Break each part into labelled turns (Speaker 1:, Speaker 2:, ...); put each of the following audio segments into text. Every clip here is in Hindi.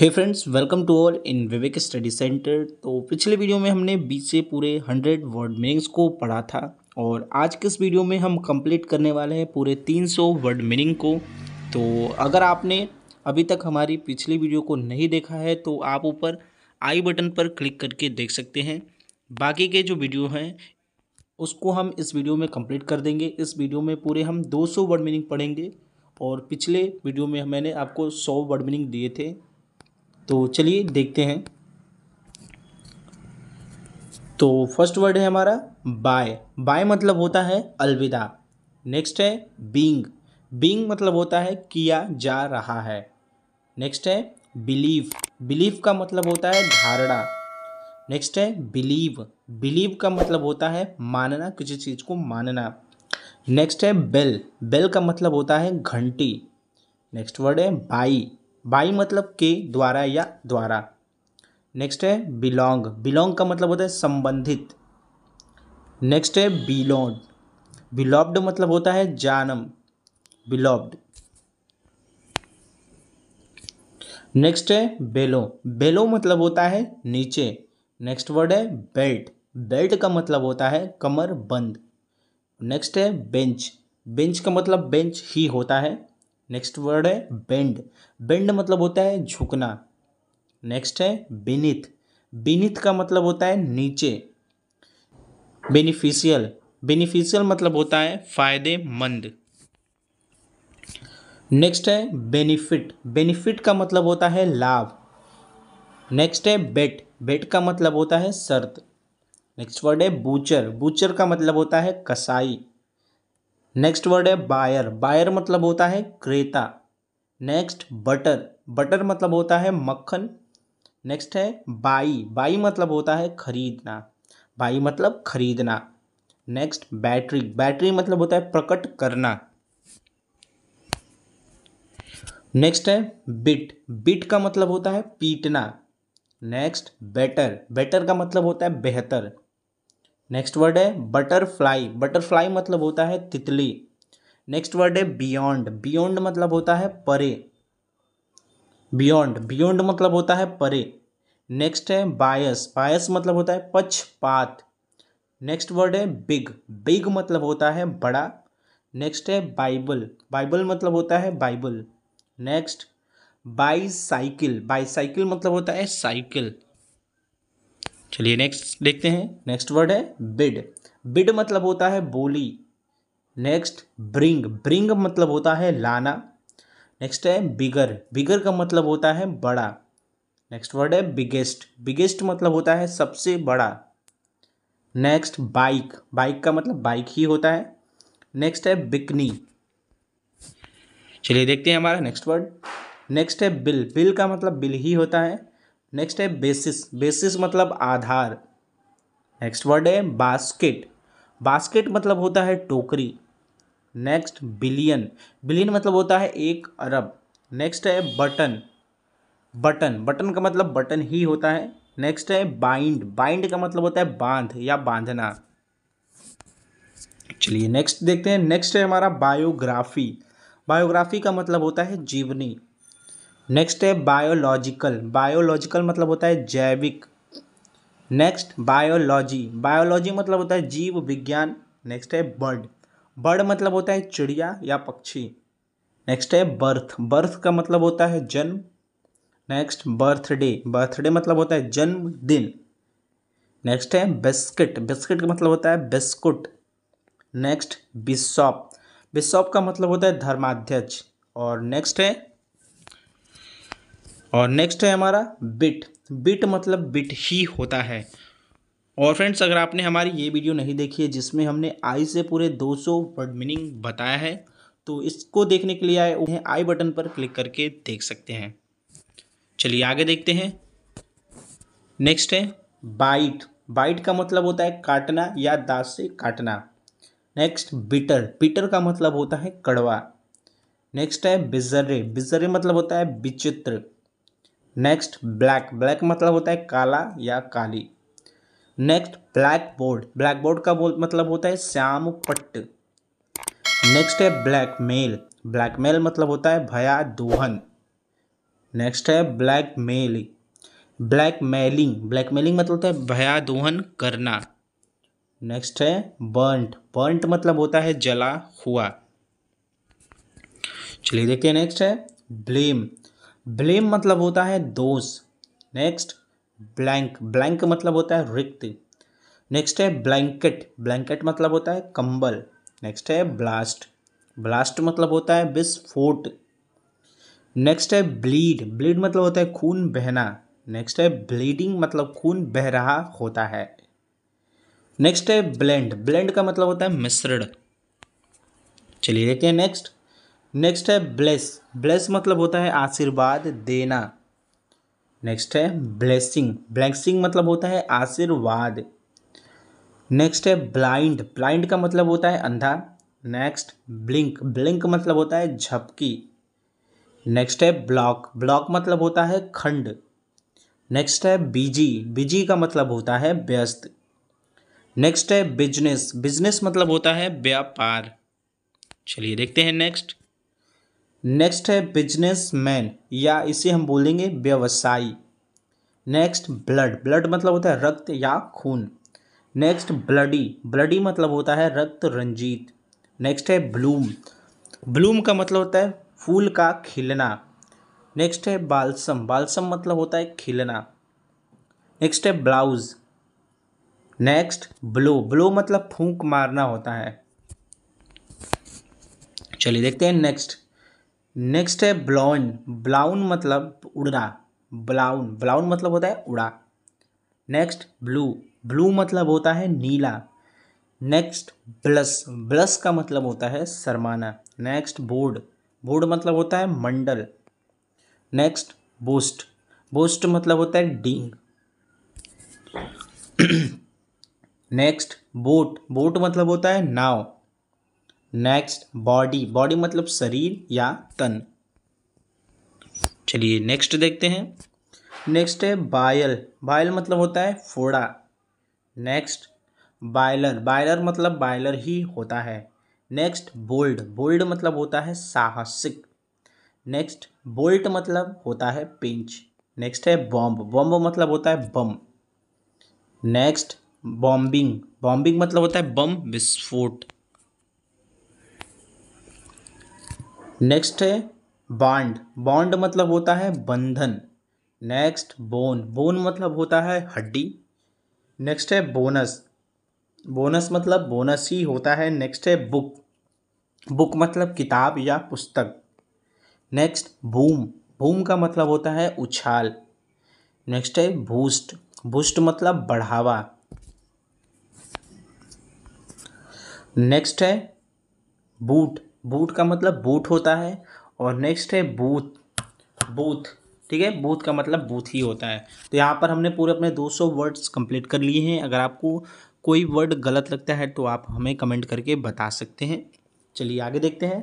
Speaker 1: hey friends welcome to all in Vivek study centre तो पिछले वीडियो में हमने बीच से पूरे हंड्रेड वर्ड मीनिंग्स को पढ़ा था और आज के इस वीडियो में हम कंप्लीट करने वाले हैं पूरे तीन सौ वर्ड मीनिंग को तो अगर आपने अभी तक हमारी पिछली वीडियो को नहीं देखा है तो आप ऊपर आई बटन पर क्लिक करके देख सकते हैं बाकी के जो वीडियो हैं उसको हम इस वीडियो में कम्प्लीट कर देंगे इस वीडियो में पूरे हम दो वर्ड मीनिंग पढ़ेंगे और पिछले वीडियो में मैंने आपको सौ वर्ड मीनिंग दिए थे तो चलिए देखते हैं तो फर्स्ट वर्ड है हमारा बाय बाय मतलब होता है अलविदा नेक्स्ट है बींग बींग मतलब होता है किया जा रहा है नेक्स्ट है बिलीव बिलीव का मतलब होता है धारणा नेक्स्ट है बिलीव बिलीव का मतलब होता है मानना किसी चीज़ को मानना नेक्स्ट है बेल बेल का मतलब होता है घंटी नेक्स्ट वर्ड है बाई बाई मतलब के द्वारा या द्वारा नेक्स्ट है बिलोंग बिलोंग का मतलब होता है संबंधित नेक्स्ट है बिलोंड बिलोब्ड मतलब होता है जानम बिलोब्ड नेक्स्ट है बेलो बेलो मतलब होता है नीचे नेक्स्ट वर्ड है बेल्ट बेल्ट का मतलब होता है कमर बंद नेक्स्ट है बेंच बेंच का मतलब बेंच ही होता है नेक्स्ट वर्ड है बेंड बेंड मतलब होता है झुकना नेक्स्ट है बेनिथ बिनित का मतलब होता है नीचे बेनिफिशियल बेनिफिशियल मतलब होता है फायदेमंद नेक्स्ट है बेनिफिट बेनिफिट का मतलब होता है लाभ नेक्स्ट है बेट बेट का मतलब होता है शर्त नेक्स्ट वर्ड है बूचर बूचर का मतलब होता है कसाई नेक्स्ट वर्ड है बायर बायर मतलब होता है क्रेता नेक्स्ट बटर बटर मतलब होता है मक्खन नेक्स्ट है बाई बाई मतलब होता है खरीदना बाई मतलब खरीदना नेक्स्ट बैटरी बैटरी मतलब होता है प्रकट करना नेक्स्ट है बिट बिट का मतलब होता है पीटना नेक्स्ट बेटर बेटर का मतलब होता है बेहतर नेक्स्ट वर्ड है बटरफ्लाई बटरफ्लाई मतलब होता है तितली नेक्स्ट वर्ड है बियॉन्ड बियॉन्ड मतलब होता है परे बियॉन्ड बियॉन्ड मतलब होता है परे नेक्स्ट है बायस बायस मतलब होता है पक्षपात नेक्स्ट वर्ड है बिग बिग मतलब होता है बड़ा नेक्स्ट है बाइबल बाइबल मतलब होता है बाइबल नेक्स्ट बाईसाइकिल बाईसाइकिल मतलब होता है साइकिल चलिए नेक्स्ट देखते हैं नेक्स्ट वर्ड है बिड बिड मतलब होता है बोली नेक्स्ट ब्रिंग ब्रिंग मतलब होता है लाना नेक्स्ट है बिगर बिगर का मतलब होता है बड़ा नेक्स्ट वर्ड है बिगेस्ट बिगेस्ट मतलब होता है सबसे बड़ा नेक्स्ट बाइक बाइक का मतलब बाइक ही होता है नेक्स्ट है बिकनी चलिए देखते हैं हमारा नेक्स्ट वर्ड नेक्स्ट है बिल बिल का मतलब बिल ही होता है नेक्स्ट है बेसिस बेसिस मतलब आधार नेक्स्ट वर्ड है बास्केट बास्केट मतलब होता है टोकरी नेक्स्ट बिलियन बिलियन मतलब होता है एक अरब नेक्स्ट है बटन बटन बटन का मतलब बटन ही होता है नेक्स्ट है बाइंड बाइंड का मतलब होता है बांध या बांधना चलिए नेक्स्ट देखते हैं नेक्स्ट है हमारा बायोग्राफी बायोग्राफी का मतलब होता है जीवनी नेक्स्ट है बायोलॉजिकल बायोलॉजिकल मतलब होता है जैविक नेक्स्ट बायोलॉजी बायोलॉजी मतलब होता है जीव विज्ञान नेक्स्ट है बर्ड बर्ड मतलब होता है चिड़िया या पक्षी नेक्स्ट है बर्थ बर्थ का मतलब होता है जन्म नेक्स्ट बर्थडे बर्थडे मतलब होता है जन्मदिन नेक्स्ट है बिस्किट बिस्किट का मतलब होता है बिस्कुट नेक्स्ट बिशॉप बिशॉप का मतलब होता है धर्माध्यक्ष और नेक्स्ट है और नेक्स्ट है हमारा बिट बिट मतलब बिट ही होता है और फ्रेंड्स अगर आपने हमारी ये वीडियो नहीं देखी है जिसमें हमने आई से पूरे 200 वर्ड मीनिंग बताया है तो इसको देखने के लिए आए उन्हें आई बटन पर क्लिक करके देख सकते हैं चलिए आगे देखते हैं नेक्स्ट है बाइट बाइट का मतलब होता है काटना या दांत से काटना नेक्स्ट बिटर बिटर का मतलब होता है कड़वा नेक्स्ट है बिजर्रे बिजर्रे मतलब होता है विचित्र नेक्स्ट ब्लैक ब्लैक मतलब होता है काला या काली next black board black board का बोल मतलब होता है श्याम पट्ट नेक्स्ट है ब्लैक मेल ब्लैक मेल मतलब होता है भया दोहन नेक्स्ट है black mail black mailing black mailing मतलब होता है भया दोहन करना नेक्स्ट है बर्ंट बर्ंट मतलब होता है जला हुआ चलिए देखते हैं नेक्स्ट है ब्लेम ब्लेम मतलब होता है दोष नेक्स्ट ब्लैंक ब्लैंक मतलब होता है रिक्त नेक्स्ट है ब्लैंकेट ब्लैंकेट मतलब होता है कंबल नेक्स्ट है ब्लास्ट ब्लास्ट मतलब होता है विस्फोट नेक्स्ट है ब्लीड ब्लीड मतलब होता है खून बहना नेक्स्ट है ब्लीडिंग मतलब खून बह रहा होता है नेक्स्ट है ब्लेंड ब्लेंड का मतलब होता है मिश्रण चलिए देखते हैं नेक्स्ट नेक्स्ट है ब्लेस ब्लेस मतलब होता है आशीर्वाद देना नेक्स्ट है ब्लेसिंग ब्लेसिंग मतलब होता है आशीर्वाद नेक्स्ट है ब्लाइंड ब्लाइंड का मतलब होता है अंधा नेक्स्ट ब्लिंक ब्लिंक मतलब होता है झपकी नेक्स्ट है ब्लॉक ब्लॉक मतलब होता है खंड नेक्स्ट है बीजी बीजी का मतलब होता है व्यस्त नेक्स्ट है बिजनेस बिजनेस मतलब होता है व्यापार चलिए देखते हैं नेक्स्ट नेक्स्ट है बिजनेस मैन या इसे हम बोलेंगे व्यवसायी नेक्स्ट ब्लड ब्लड मतलब होता है रक्त या खून नेक्स्ट ब्लडी ब्लडी मतलब होता है रक्त रंजीत नेक्स्ट है ब्लूम ब्लूम का मतलब होता है फूल का खिलना नेक्स्ट है बालसम बालसम मतलब होता है खिलना नेक्स्ट है ब्लाउज नेक्स्ट ब्लो ब्लो मतलब फूंक मारना होता है चलिए देखते हैं नेक्स्ट नेक्स्ट है ब्लाउन ब्लाउन मतलब उड़ना ब्लाउन ब्लाउन मतलब होता है उड़ा नेक्स्ट ब्लू ब्लू मतलब होता है नीला नेक्स्ट ब्लस ब्लस का मतलब होता है सरमाना नेक्स्ट बोर्ड बोर्ड मतलब होता है मंडल नेक्स्ट बोस्ट बोस्ट मतलब होता है डिंग नेक्स्ट बोट बोट मतलब होता है नाव नेक्स्ट बॉडी बॉडी मतलब शरीर या तन चलिए नेक्स्ट देखते हैं नेक्स्ट है बायल बायल मतलब होता है फोड़ा नेक्स्ट बायलर बायलर मतलब बायलर ही होता है नेक्स्ट बोल्ड बोल्ड मतलब होता है साहसिक नेक्स्ट बोल्ट मतलब होता है पिंच नेक्स्ट है बॉम्ब बॉम्ब मतलब होता है बम नेक्स्ट बॉम्बिंग बॉम्बिंग मतलब होता है बम विस्फोट नेक्स्ट है बॉन्ड बॉन्ड मतलब होता है बंधन नेक्स्ट बोन बोन मतलब होता है हड्डी नेक्स्ट है बोनस बोनस मतलब बोनस ही होता है नेक्स्ट है बुक बुक मतलब किताब या पुस्तक नेक्स्ट बूम बूम का मतलब होता है उछाल नेक्स्ट है बूस्ट बूस्ट मतलब बढ़ावा नेक्स्ट है बूट बूट का मतलब बूट होता है और नेक्स्ट है बूथ बूथ ठीक है बूथ का मतलब बूथ ही होता है तो यहाँ पर हमने पूरे अपने 200 वर्ड्स कंप्लीट कर लिए हैं अगर आपको कोई वर्ड गलत लगता है तो आप हमें कमेंट करके बता सकते हैं चलिए आगे देखते हैं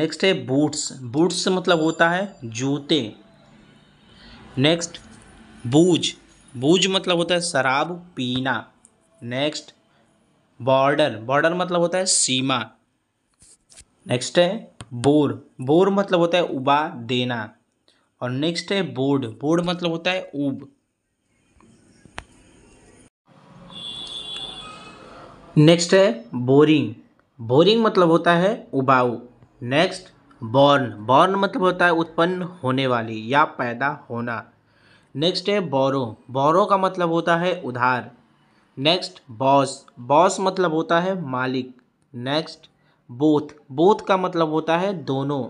Speaker 1: नेक्स्ट है बूट्स बूट्स मतलब होता है जूते नेक्स्ट बूज बूज मतलब होता है शराब पीना नेक्स्ट बॉर्डर बॉर्डर मतलब होता है सीमा नेक्स्ट है बोर बोर मतलब होता है उबा देना और नेक्स्ट है बोर्ड बोर्ड मतलब होता है उब नेक्स्ट है बोरिंग बोरिंग मतलब होता है उबाऊ नेक्स्ट बॉर्न बॉर्न मतलब होता है उत्पन्न होने वाली या पैदा होना नेक्स्ट है बोरो बोरो का मतलब होता है उधार नेक्स्ट बॉस बॉस मतलब होता है मालिक नेक्स्ट बोथ बोथ का मतलब होता है दोनों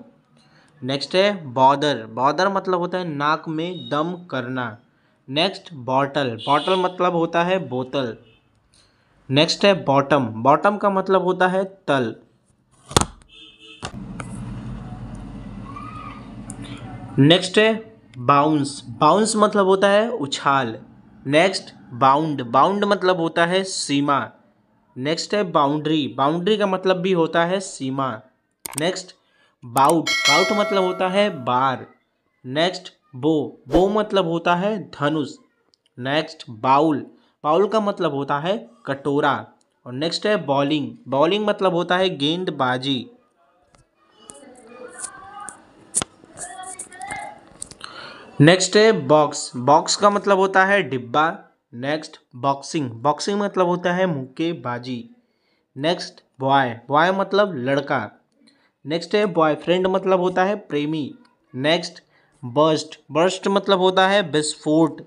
Speaker 1: नेक्स्ट है बॉदर बॉदर मतलब होता है नाक में दम करना नेक्स्ट बॉटल बॉटल मतलब होता है बोतल नेक्स्ट है बॉटम बॉटम का मतलब होता है तल नेक्स्ट है बाउंस बाउंस मतलब होता है उछाल नेक्स्ट बाउंड बाउंड मतलब होता है सीमा नेक्स्ट है बाउंड्री बाउंड्री का मतलब भी होता है सीमा नेक्स्ट बाउट बाउट मतलब होता है बार नेक्स्ट बो बो मतलब होता है धनुष नेक्स्ट बाउल बाउल का मतलब होता है कटोरा और नेक्स्ट है बॉलिंग बॉलिंग मतलब होता है गेंदबाजी नेक्स्ट है बॉक्स बॉक्स का मतलब होता है डिब्बा नेक्स्ट बॉक्सिंग बॉक्सिंग मतलब होता है मुक्केबाजी नेक्स्ट बॉय बॉय मतलब लड़का नेक्स्ट है बॉयफ्रेंड मतलब होता है प्रेमी नेक्स्ट बर्स्ट बर्स्ट मतलब होता है विस्फोट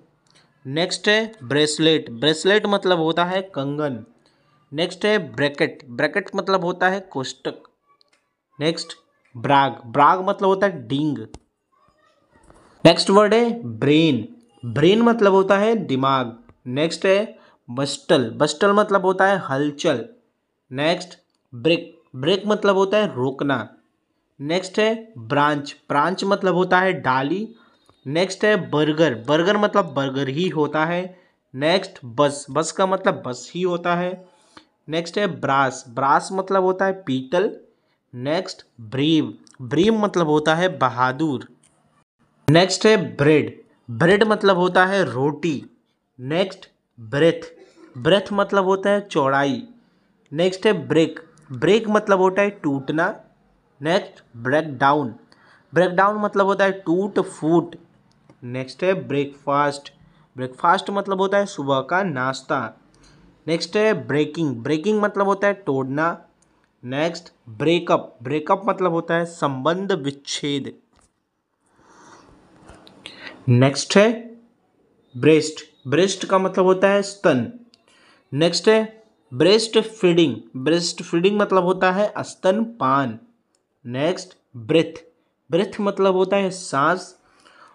Speaker 1: नेक्स्ट है ब्रेसलेट ब्रेसलेट मतलब होता है कंगन नेक्स्ट है ब्रैकेट ब्रैकेट मतलब होता है कोष्टक नेक्स्ट ब्राग ब्राग मतलब होता है डिंग नेक्स्ट वर्ड है ब्रेन ब्रेन मतलब होता है दिमाग नेक्स्ट है बस्टल बस्टल मतलब होता है हलचल नेक्स्ट ब्रेक ब्रेक मतलब होता है रोकना नेक्स्ट है ब्रांच ब्रांच मतलब होता है डाली नेक्स्ट है बर्गर बर्गर मतलब बर्गर ही होता है नेक्स्ट बस बस का मतलब बस ही होता है नेक्स्ट है ब्रास ब्रास मतलब होता है पीतल नेक्स्ट ब्रीम ब्रीम मतलब होता है बहादुर नेक्स्ट है ब्रेड ब्रेड मतलब होता है रोटी नेक्स्ट ब्रेथ ब्रेथ मतलब होता है चौड़ाई नेक्स्ट है ब्रेक ब्रेक मतलब होता है टूटना next breakdown breakdown मतलब होता है टूट फूट नेक्स्ट है ब्रेकफास्ट ब्रेकफास्ट मतलब होता है सुबह का नाश्ता नेक्स्ट है ब्रेकिंग ब्रेकिंग मतलब होता है तोड़ना नेक्स्ट ब्रेकअप ब्रेकअप मतलब होता है संबंध विच्छेद नेक्स्ट है ब्रेस्ट ब्रेस्ट का मतलब होता है स्तन नेक्स्ट है ब्रेस्ट फीडिंग ब्रेस्ट फीडिंग मतलब होता है स्तन पान नेक्स्ट ब्रेथ ब्रेथ मतलब होता है सांस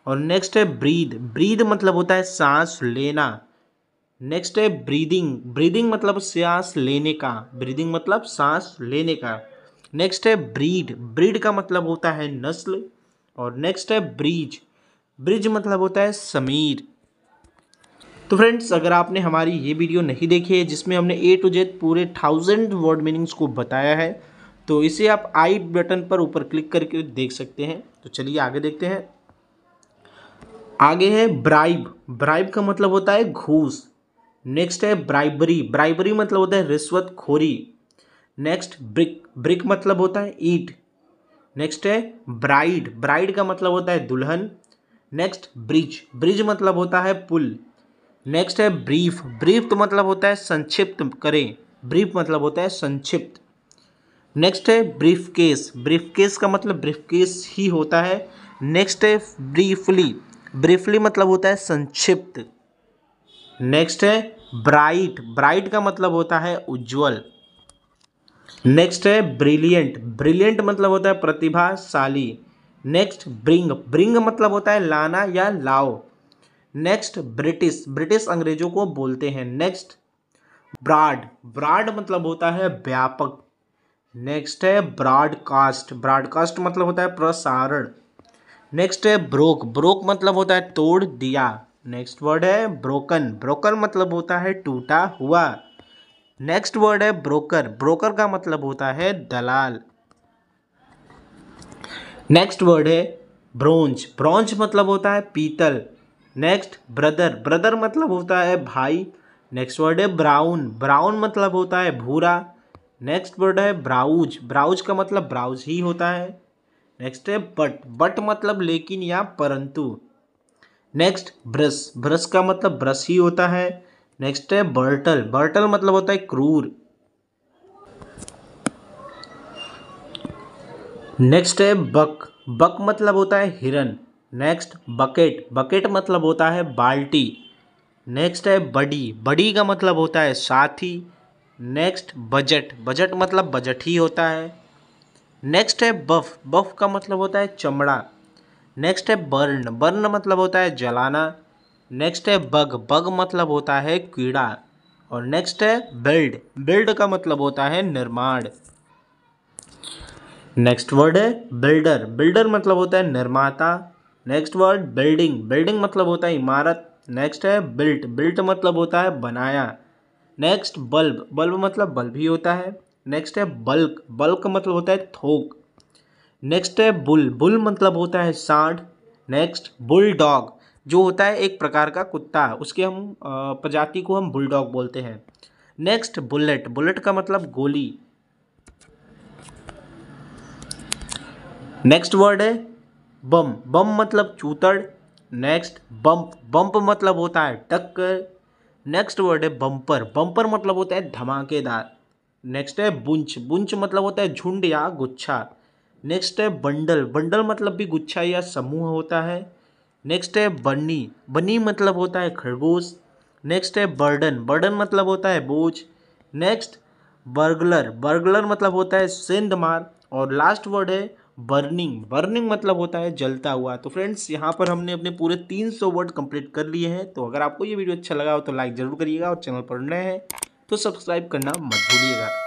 Speaker 1: और नेक्स्ट है ब्रीद ब्रीद मतलब होता है सांस लेना नेक्स्ट है ब्रीदिंग ब्रीदिंग मतलब सांस लेने का ब्रीदिंग मतलब सांस लेने का नेक्स्ट है ब्रीड ब्रीड का मतलब होता है नस्ल और नेक्स्ट है ब्रिज ब्रिज मतलब होता है समीर तो फ्रेंड्स अगर आपने हमारी ये वीडियो नहीं देखी है जिसमें हमने ए टू जेड पूरे थाउजेंड वर्ड मीनिंग्स को बताया है तो इसे आप आई बटन पर ऊपर क्लिक करके देख सकते हैं तो चलिए आगे देखते हैं आगे है ब्राइब ब्राइब का मतलब होता है घूस नेक्स्ट है ब्राइबरी ब्राइबरी मतलब होता है रिश्वत खोरी नेक्स्ट ब्रिक ब्रिक मतलब होता है ईट नेक्स्ट है ब्राइड ब्राइड का मतलब होता है दुल्हन नेक्स्ट ब्रिज ब्रिज मतलब होता है पुल नेक्स्ट है ब्रीफ ब्रीफ तो मतलब होता है संक्षिप्त करें ब्रीफ मतलब होता है संक्षिप्त नेक्स्ट है ब्रीफ केस ब्रीफ केस का मतलब ब्रीफ केस ही होता है नेक्स्ट है ब्रीफली ब्रीफली मतलब होता है संक्षिप्त नेक्स्ट है ब्राइट ब्राइट का मतलब होता है उज्जवल नेक्स्ट है ब्रिलियंट ब्रिलियंट मतलब होता है प्रतिभाशाली नेक्स्ट ब्रिंग ब्रिंग मतलब होता है लाना या लाओ नेक्स्ट ब्रिटिश ब्रिटिश अंग्रेजों को बोलते हैं नेक्स्ट ब्राड ब्राड मतलब होता है व्यापक नेक्स्ट है ब्रॉडकास्ट ब्रॉडकास्ट मतलब होता है प्रसारण नेक्स्ट है ब्रोक ब्रोक मतलब होता है तोड़ दिया नेक्स्ट वर्ड है ब्रोकन ब्रोकर मतलब होता है टूटा हुआ नेक्स्ट वर्ड है ब्रोकर ब्रोकर का मतलब होता है दलाल नेक्स्ट वर्ड है ब्रोंज ब्रोंज मतलब होता है पीतल नेक्स्ट ब्रदर ब्रदर मतलब होता है भाई नेक्स्ट वर्ड है ब्राउन ब्राउन मतलब होता है भूरा नेक्स्ट वर्ड है ब्राउज ब्राउज का मतलब ब्राउज ही होता है नेक्स्ट है बट बट मतलब लेकिन या परंतु नेक्स्ट ब्रश ब्रश का मतलब ब्रश ही होता है नेक्स्ट है बर्टल बर्टल मतलब होता है क्रूर नेक्स्ट है बक बक मतलब होता है हिरन नेक्स्ट बकेट बकेट मतलब होता है बाल्टी नेक्स्ट है बडी बडी का मतलब होता है साथी नेक्स्ट बजट बजट मतलब बजट ही होता है नेक्स्ट है बफ बफ का मतलब होता है चमड़ा नेक्स्ट है बर्न बर्न मतलब होता है जलाना नेक्स्ट है बग बग मतलब होता है कीड़ा और नेक्स्ट है बिल्ड बिल्ड का मतलब होता है निर्माण नेक्स्ट वर्ड है बिल्डर बिल्डर मतलब होता है निर्माता नेक्स्ट वर्ड बिल्डिंग बिल्डिंग मतलब होता है इमारत नेक्स्ट है बिल्ट बिल्ट मतलब होता है बनाया नेक्स्ट बल्ब बल्ब मतलब बल्ब ही होता है नेक्स्ट है बल्क बल्क मतलब होता है थोक नेक्स्ट है बुल बुल मतलब होता है साढ़ नेक्स्ट बुल डॉग जो होता है एक प्रकार का कुत्ता उसके हम प्रजाति को हम बुलडॉग बोलते हैं नेक्स्ट बुलेट बुलेट का मतलब गोली नेक्स्ट वर्ड है बम बम मतलब चूतड़ नेक्स्ट बम्प बम्प मतलब होता है टक्कर नेक्स्ट वर्ड है बम्पर बम्पर मतलब होता है धमाकेदार नेक्स्ट है बुंच बुंच मतलब होता है झुंड या गुच्छा नेक्स्ट है बंडल बंडल मतलब भी गुच्छा या समूह होता है नेक्स्ट है बन्नी बनी मतलब होता है खरगोश नेक्स्ट है बर्डन बर्डन मतलब होता है बोझ नेक्स्ट बर्गलर बर्गलर मतलब होता है सेंधमार और लास्ट वर्ड है बर्निंग बर्निंग मतलब होता है जलता हुआ तो फ्रेंड्स यहाँ पर हमने अपने पूरे 300 वर्ड कंप्लीट कर लिए हैं तो अगर आपको ये वीडियो अच्छा लगा हो तो लाइक ज़रूर करिएगा और चैनल पर नए हैं तो सब्सक्राइब करना मत भूलिएगा